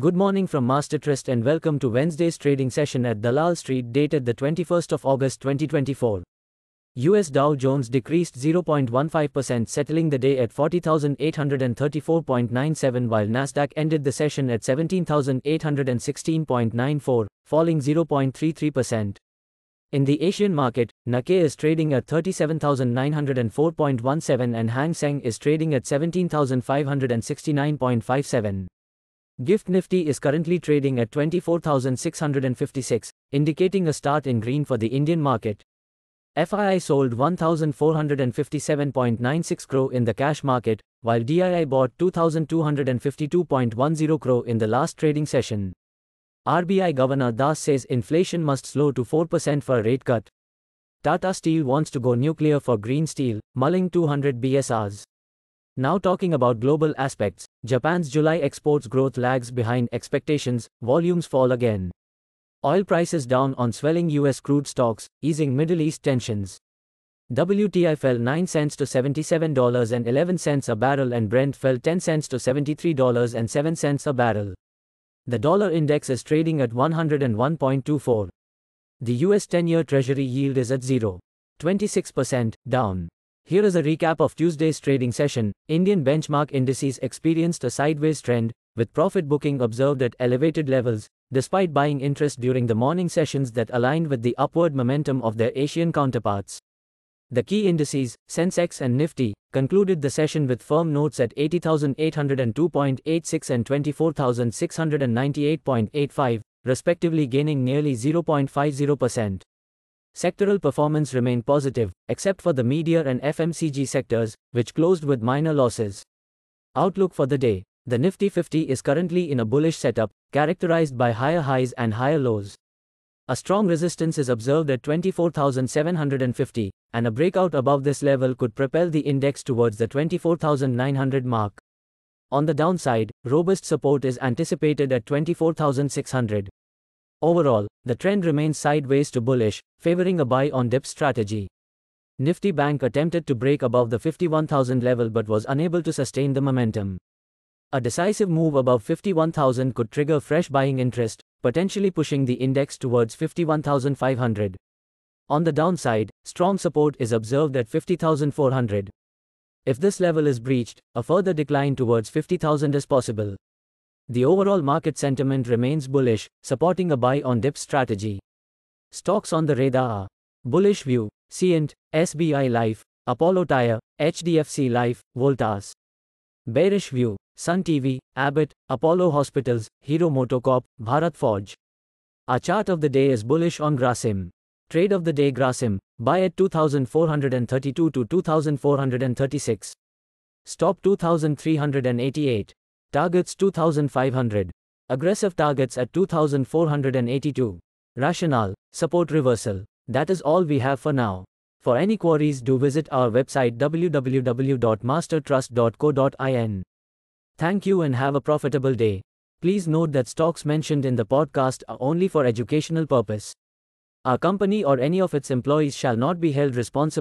Good morning from MasterTrust and welcome to Wednesday's trading session at Dalal Street dated the 21st of August 2024. US Dow Jones decreased 0.15% settling the day at 40,834.97 while Nasdaq ended the session at 17,816.94, falling 0.33%. In the Asian market, Nikkei is trading at 37,904.17 and Hang Seng is trading at 17,569.57. Gift Nifty is currently trading at 24,656, indicating a start in green for the Indian market. FII sold 1,457.96 crore in the cash market, while DII bought 2,252.10 crore in the last trading session. RBI Governor Das says inflation must slow to 4% for a rate cut. Tata Steel wants to go nuclear for green steel, mulling 200 BSRs. Now talking about global aspects, Japan's July exports growth lags behind expectations, volumes fall again. Oil prices down on swelling US crude stocks, easing Middle East tensions. WTI fell 9 cents to $77.11 a barrel and Brent fell 10 cents to $73.07 a barrel. The dollar index is trading at 101.24. The US 10-year treasury yield is at 0.26% down. Here is a recap of Tuesday's trading session. Indian benchmark indices experienced a sideways trend, with profit booking observed at elevated levels, despite buying interest during the morning sessions that aligned with the upward momentum of their Asian counterparts. The key indices, Sensex and Nifty, concluded the session with firm notes at 80,802.86 and 24,698.85, respectively gaining nearly 0.50%. Sectoral performance remained positive, except for the media and FMCG sectors, which closed with minor losses. Outlook for the day The Nifty 50 is currently in a bullish setup, characterized by higher highs and higher lows. A strong resistance is observed at 24,750, and a breakout above this level could propel the index towards the 24,900 mark. On the downside, robust support is anticipated at 24,600. Overall, the trend remains sideways to bullish, favoring a buy on dip strategy. Nifty Bank attempted to break above the 51,000 level but was unable to sustain the momentum. A decisive move above 51,000 could trigger fresh buying interest, potentially pushing the index towards 51,500. On the downside, strong support is observed at 50,400. If this level is breached, a further decline towards 50,000 is possible. The overall market sentiment remains bullish, supporting a buy on dip strategy. Stocks on the radar are Bullish View, Cient, SBI Life, Apollo Tire, HDFC Life, Voltas. Bearish View, Sun TV, Abbott, Apollo Hospitals, Hero Motocorp, Bharat Forge. Our chart of the day is bullish on Grasim. Trade of the day Grasim, buy at 2432 to 2436. Stop 2388. Targets 2500. Aggressive targets at 2482. Rationale, support reversal. That is all we have for now. For any queries do visit our website www.mastertrust.co.in. Thank you and have a profitable day. Please note that stocks mentioned in the podcast are only for educational purpose. Our company or any of its employees shall not be held responsible